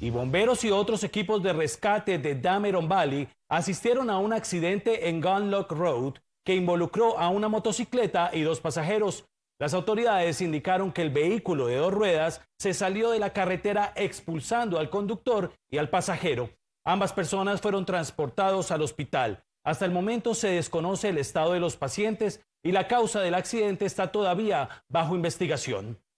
y bomberos y otros equipos de rescate de Dameron Valley asistieron a un accidente en Gunlock Road que involucró a una motocicleta y dos pasajeros. Las autoridades indicaron que el vehículo de dos ruedas se salió de la carretera expulsando al conductor y al pasajero. Ambas personas fueron transportados al hospital. Hasta el momento se desconoce el estado de los pacientes y la causa del accidente está todavía bajo investigación.